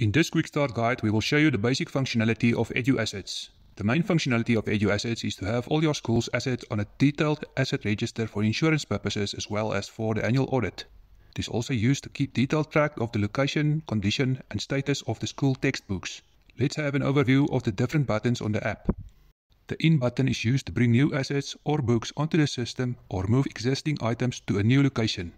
In this quick start guide, we will show you the basic functionality of EduAssets. The main functionality of EduAssets is to have all your school's assets on a detailed asset register for insurance purposes as well as for the annual audit. It is also used to keep detailed track of the location, condition and status of the school textbooks. Let's have an overview of the different buttons on the app. The In button is used to bring new assets or books onto the system or move existing items to a new location.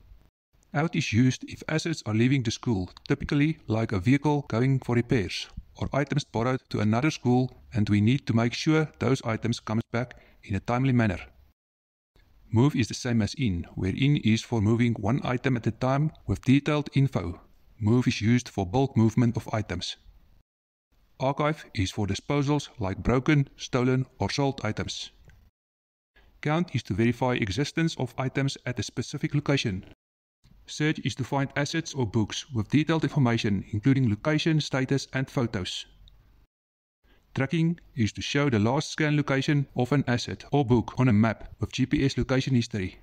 Out is used if assets are leaving the school, typically like a vehicle going for repairs, or items borrowed to another school and we need to make sure those items comes back in a timely manner. Move is the same as in, where in is for moving one item at a time with detailed info. Move is used for bulk movement of items. Archive is for disposals like broken, stolen or sold items. Count is to verify existence of items at a specific location, Search is to find assets or books with detailed information, including location, status, and photos. Tracking is to show the last scan location of an asset or book on a map with GPS location history.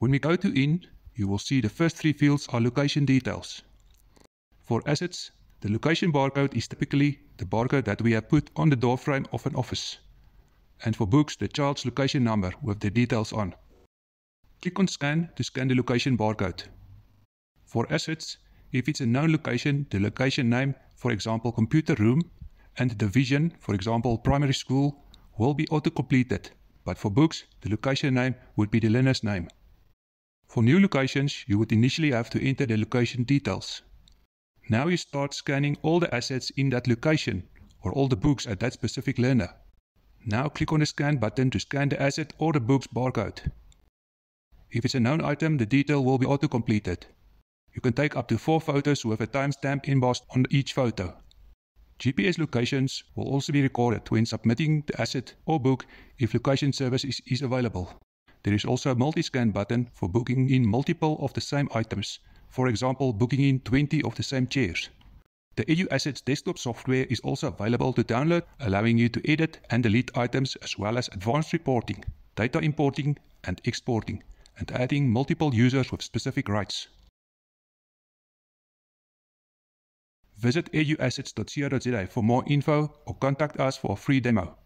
When we go to In, you will see the first three fields are location details. For assets, the location barcode is typically the barcode that we have put on the doorframe of an office. And for books, the child's location number with the details on. Click on Scan to scan the location barcode. For assets, if it's a known location, the location name, for example computer room, and the division, for example primary school, will be auto-completed, but for books, the location name would be the learner's name. For new locations, you would initially have to enter the location details. Now you start scanning all the assets in that location, or all the books at that specific learner. Now click on the scan button to scan the asset or the book's barcode. If it's a known item, the detail will be auto-completed. You can take up to 4 photos with a timestamp embossed on each photo. GPS locations will also be recorded when submitting the asset or book if location service is, is available. There is also a multi-scan button for booking in multiple of the same items, for example booking in 20 of the same chairs. The EduAssets desktop software is also available to download, allowing you to edit and delete items as well as advanced reporting, data importing and exporting and adding multiple users with specific rights. Visit eduassets.co.za for more info or contact us for a free demo.